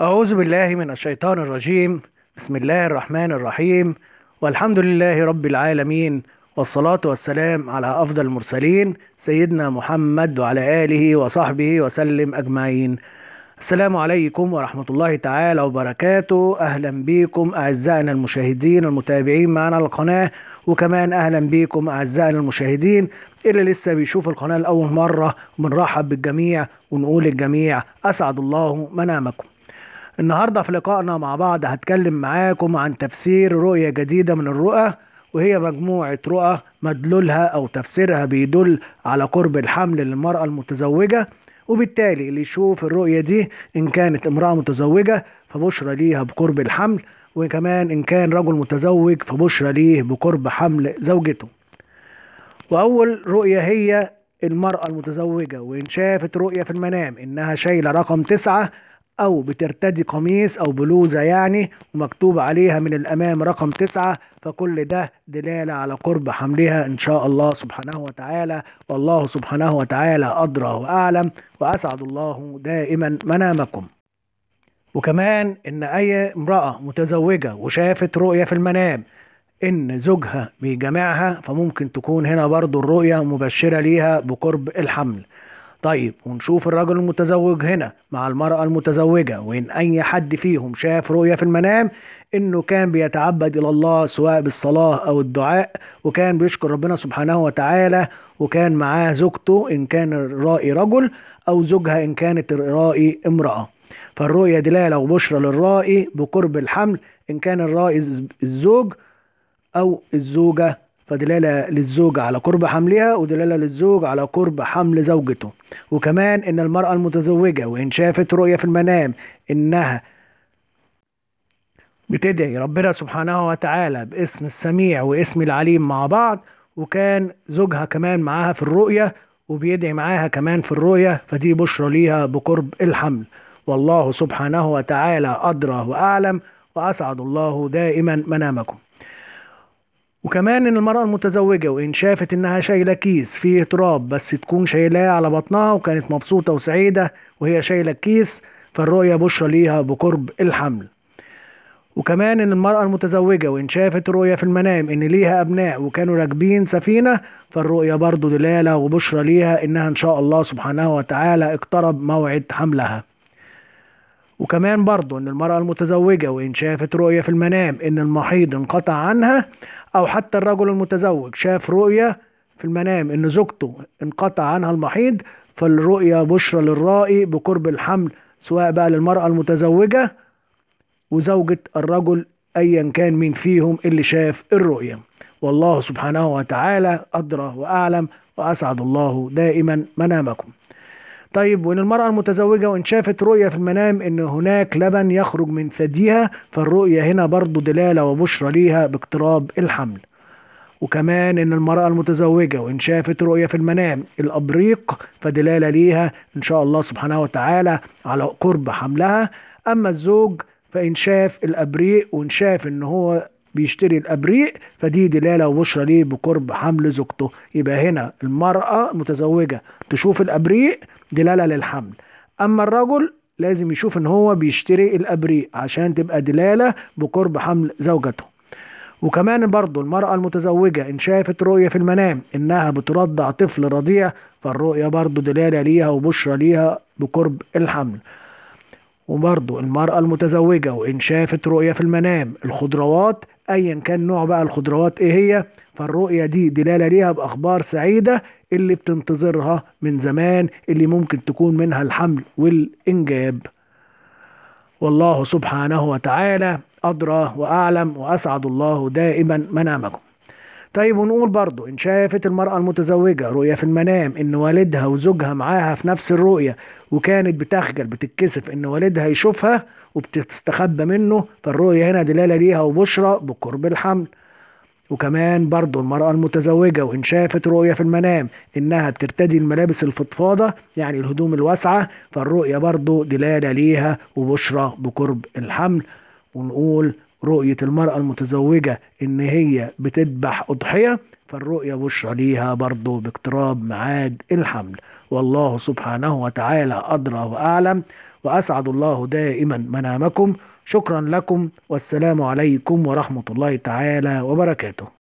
أعوذ بالله من الشيطان الرجيم بسم الله الرحمن الرحيم والحمد لله رب العالمين والصلاة والسلام على أفضل المرسلين سيدنا محمد وعلى آله وصحبه وسلم أجمعين السلام عليكم ورحمة الله تعالى وبركاته أهلا بكم أعزائنا المشاهدين المتابعين معنا القناة وكمان أهلا بكم أعزائنا المشاهدين اللي لسه بيشوف القناة لأول مرة بنرحب بالجميع ونقول الجميع أسعد الله منامكم النهاردة في لقائنا مع بعض هتكلم معاكم عن تفسير رؤية جديدة من الرؤى وهي مجموعة رؤى مدلولها أو تفسيرها بيدل على قرب الحمل للمرأة المتزوجة وبالتالي اللي يشوف الرؤية دي إن كانت امرأة متزوجة فبشرى ليها بقرب الحمل وكمان إن كان رجل متزوج فبشرى ليه بقرب حمل زوجته وأول رؤية هي المرأة المتزوجة وإن شافت رؤية في المنام إنها شايلة رقم تسعة او بترتدي قميص او بلوزة يعني ومكتوب عليها من الامام رقم تسعة فكل ده دلالة على قرب حملها ان شاء الله سبحانه وتعالى والله سبحانه وتعالى ادرى واعلم واسعد الله دائما منامكم وكمان ان اي امرأة متزوجة وشافت رؤية في المنام ان زوجها بيجامعها فممكن تكون هنا برضو الرؤية مبشرة ليها بقرب الحمل طيب ونشوف الرجل المتزوج هنا مع المرأة المتزوجة وإن أي حد فيهم شاف رؤية في المنام إنه كان بيتعبد إلى الله سواء بالصلاة أو الدعاء وكان بيشكر ربنا سبحانه وتعالى وكان معاه زوجته إن كان الرائي رجل أو زوجها إن كانت الرائي امرأة فالرؤية دلالة وبشرى للرائي بقرب الحمل إن كان الرائي الزوج أو الزوجة فدلالة للزوجة على قرب حملها ودلالة للزوج على قرب حمل زوجته وكمان إن المرأة المتزوجة وإن شافت رؤية في المنام إنها بتدعي ربنا سبحانه وتعالى باسم السميع واسم العليم مع بعض وكان زوجها كمان معاها في الرؤية وبيدعي معاها كمان في الرؤية فدي بشرى ليها بقرب الحمل والله سبحانه وتعالى أدرى وأعلم وأسعد الله دائما منامكم وكمان ان المرأة المتزوجة وان شافت انها شايلة كيس فيه تراب بس تكون شايلاه على بطنها وكانت مبسوطة وسعيدة وهي شايلة الكيس فالرؤية بشرى ليها بقرب الحمل وكمان ان المرأة المتزوجة وان شافت رؤية في المنام ان ليها ابناء وكانوا راكبين سفينة فالرؤية برضو دلالة وبشرى ليها انها ان شاء الله سبحانه وتعالى اقترب موعد حملها وكمان برضو ان المرأة المتزوجة وان شافت رؤية في المنام ان المحيض انقطع عنها أو حتى الرجل المتزوج شاف رؤية في المنام إن زوجته انقطع عنها المحيض فالرؤية بشرى للرائي بقرب الحمل سواء بقى للمرأة المتزوجة وزوجة الرجل أيا كان مين فيهم اللي شاف الرؤية والله سبحانه وتعالى أدرى وأعلم وأسعد الله دائما منامكم طيب وإن المرأة المتزوجة وإن شافت رؤية في المنام إن هناك لبن يخرج من ثديها فالرؤية هنا برضو دلالة وبشرى ليها باقتراب الحمل وكمان ان المرأة المتزوجة وان شافت رؤية في المنام الابريق فدلالة ليها ان شاء الله سبحانه وتعالى على قرب حملها اما الزوج فان شاف الابريق وان شاف ان هو بيشتري الابريق فدي دلاله وبشرى ليه بقرب حمل زوجته يبقى هنا المراه المتزوجه تشوف الابريق دلاله للحمل اما الرجل لازم يشوف ان هو بيشتري الابريق عشان تبقى دلاله بقرب حمل زوجته وكمان برضو المرأة المتزوجة إن شافت رؤية في المنام إنها بترضع طفل رضيع فالرؤية برضو دلالة ليها وبشرى ليها بقرب الحمل وبرضو المرأة المتزوجة وإن شافت رؤية في المنام الخضروات أيا كان نوع بقى الخضروات إيه هي فالرؤية دي دلالة ليها بأخبار سعيدة اللي بتنتظرها من زمان اللي ممكن تكون منها الحمل والإنجاب والله سبحانه وتعالى أدرى وأعلم وأسعد الله دائما منامكم طيب ونقول برضو إن شافت المرأة المتزوجة رؤية في المنام إن والدها وزوجها معاها في نفس الرؤية وكانت بتخجل بتتكسف إن والدها يشوفها وبتستخبى منه فالرؤية هنا دلالة ليها وبشرى بقرب الحمل وكمان برضو المرأة المتزوجة وإن شافت رؤية في المنام إنها بترتدي الملابس الفضفاضة يعني الهدوم الواسعة فالرؤية برضو دلالة ليها وبشرى بقرب الحمل ونقول رؤية المرأة المتزوجة ان هي بتذبح اضحية فالرؤية بشرى ليها برضه باقتراب ميعاد الحمل والله سبحانه وتعالى أدرى وأعلم وأسعد الله دائما منامكم شكرا لكم والسلام عليكم ورحمة الله تعالى وبركاته